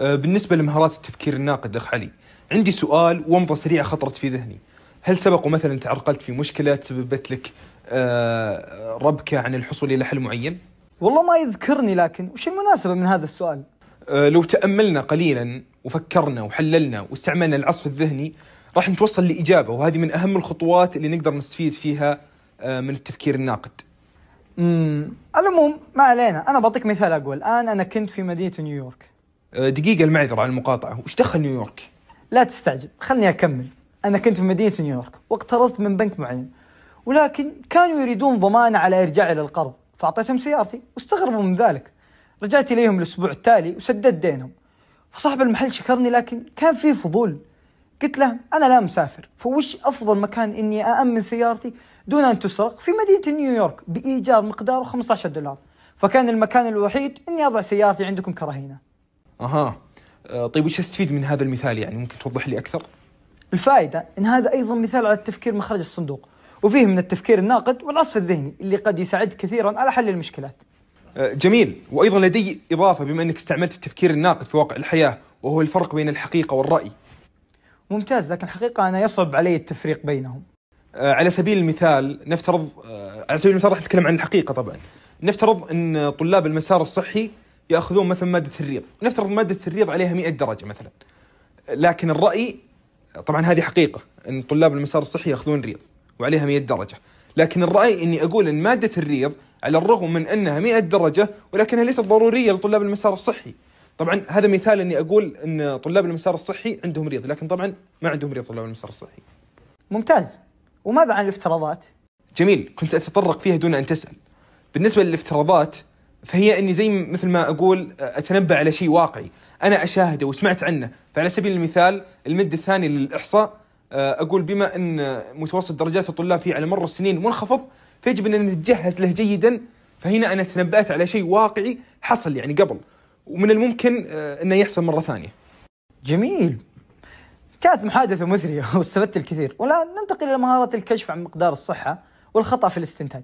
آه، بالنسبه لمهارات التفكير الناقد اخ علي عندي سؤال ومضه سريعه خطرت في ذهني هل سبق ومثلا تعرقلت في مشكله تسببت لك آه، ربكه عن الحصول الى حل معين والله ما يذكرني لكن وش المناسبه من هذا السؤال آه، لو تاملنا قليلا وفكرنا وحللنا واستعملنا العصف الذهني راح نتوصل لاجابه وهذه من اهم الخطوات اللي نقدر نستفيد فيها من التفكير الناقد امم العموم ما علينا انا بعطيك مثال اقوى الان انا كنت في مدينه نيويورك آه، دقيقه المعذره على المقاطعه وش دخل نيويورك لا تستعجل خلني اكمل انا كنت في مدينه نيويورك واقترضت من بنك معين ولكن كانوا يريدون ضمانة على ارجاعي للقرض فاعطيتهم سيارتي واستغربوا من ذلك رجعت اليهم الاسبوع التالي وسددت دينهم فصاحب المحل شكرني لكن كان في فضول قلت له انا لا مسافر فوش افضل مكان اني اامن سيارتي دون ان تسرق في مدينه نيويورك بايجار مقداره 15 دولار فكان المكان الوحيد اني اضع سيارتي عندكم كرهينه اها آه، طيب وش استفيد من هذا المثال يعني ممكن توضح لي اكثر؟ الفائده ان هذا ايضا مثال على التفكير مخرج الصندوق وفيه من التفكير الناقد والعصف الذهني اللي قد يساعد كثيرا على حل المشكلات. آه، جميل وايضا لدي اضافه بما انك استعملت التفكير الناقد في واقع الحياه وهو الفرق بين الحقيقه والراي. ممتاز لكن الحقيقه انا يصعب علي التفريق بينهم. آه، على سبيل المثال نفترض على سبيل المثال راح نتكلم عن الحقيقه طبعا. نفترض ان طلاب المسار الصحي ياخذون مثلا ماده الريض نفترض ماده الريض عليها 100 درجه مثلا لكن الراي طبعا هذه حقيقه ان طلاب المسار الصحي ياخذون ريض وعليها 100 درجه لكن الراي اني اقول ان ماده الريض على الرغم من انها 100 درجه ولكنها ليست ضروريه لطلاب المسار الصحي طبعا هذا مثال اني اقول ان طلاب المسار الصحي عندهم ريض لكن طبعا ما عندهم ريض طلاب المسار الصحي ممتاز وماذا عن الافتراضات جميل كنت اتطرق فيها دون ان تسال بالنسبه للافتراضات فهي اني زي مثل ما اقول اتنبا على شيء واقعي انا اشاهده وسمعت عنه فعلى سبيل المثال المد الثاني للاحصاء آه، اقول بما ان متوسط درجات الطلاب فيه على مر السنين منخفض فيجب ان نتجهز له جيدا فهنا انا تنبأت على شيء واقعي حصل يعني قبل ومن الممكن آه، انه يحصل مره ثانيه. جميل. كانت محادثه مثريه واستفدت الكثير والان ننتقل الى مهاره الكشف عن مقدار الصحه والخطا في الاستنتاج.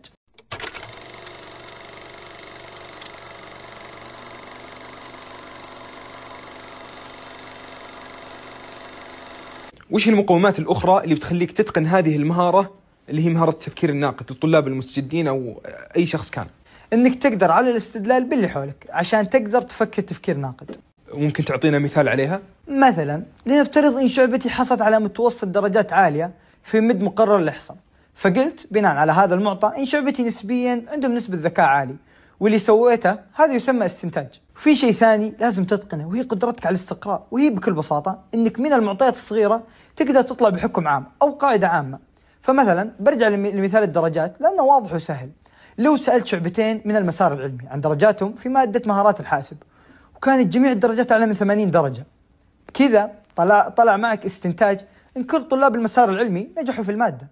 وش المقومات الاخرى اللي بتخليك تتقن هذه المهاره اللي هي مهاره التفكير الناقد للطلاب المستجدين او اي شخص كان انك تقدر على الاستدلال باللي حولك عشان تقدر تفكر تفكير ناقد ممكن تعطينا مثال عليها مثلا لنفترض ان شعبتي حصلت على متوسط درجات عاليه في مد مقرر الاحصاء فقلت بناء على هذا المعطى ان شعبتي نسبيا عندهم نسبه ذكاء عالي واللي سويته هذا يسمى استنتاج في شيء ثاني لازم تتقنه وهي قدرتك على الاستقراء وهي بكل بساطة انك من المعطيات الصغيرة تقدر تطلع بحكم عام او قاعدة عامة فمثلا برجع لمثال الدرجات لانه واضح وسهل لو سألت شعبتين من المسار العلمي عن درجاتهم في مادة مهارات الحاسب وكانت جميع الدرجات أعلى من 80 درجة كذا طلع, طلع معك استنتاج إن كل طلاب المسار العلمي نجحوا في المادة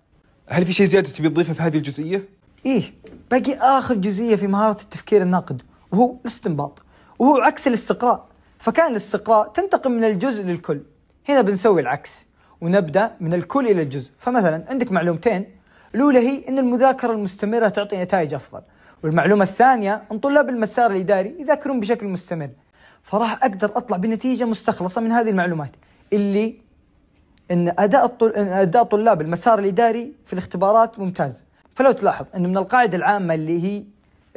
هل في شيء زيادة تبي تضيفه في هذه الجزئية؟ إيه باقي آخر جزئية في مهارة التفكير الناقد وهو الاستنباط وهو عكس الاستقراء فكان الاستقراء تنتقل من الجزء للكل هنا بنسوي العكس ونبدأ من الكل إلى الجزء فمثلا عندك معلومتين الأولى هي أن المذاكرة المستمرة تعطي نتائج أفضل والمعلومة الثانية أن طلاب المسار الإداري يذاكرون بشكل مستمر فراح أقدر أطلع بنتيجة مستخلصة من هذه المعلومات اللي أن أداء أداء طلاب المسار الإداري في الاختبارات ممتاز فلو تلاحظ أنه من القاعدة العامة اللي هي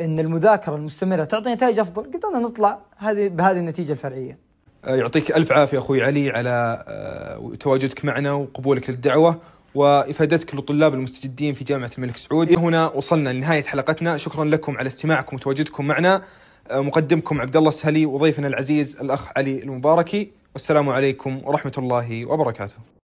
أن المذاكرة المستمرة تعطي نتائج أفضل قدرنا نطلع هذه بهذه النتيجة الفرعية أه، يعطيك ألف عافية أخوي علي على أه، تواجدك معنا وقبولك للدعوة وافادتك للطلاب المستجدين في جامعه الملك سعود هنا وصلنا لنهايه حلقتنا شكرا لكم على استماعكم وتواجدكم معنا أه، مقدمكم عبد الله السهلي وضيفنا العزيز الاخ علي المباركي والسلام عليكم ورحمه الله وبركاته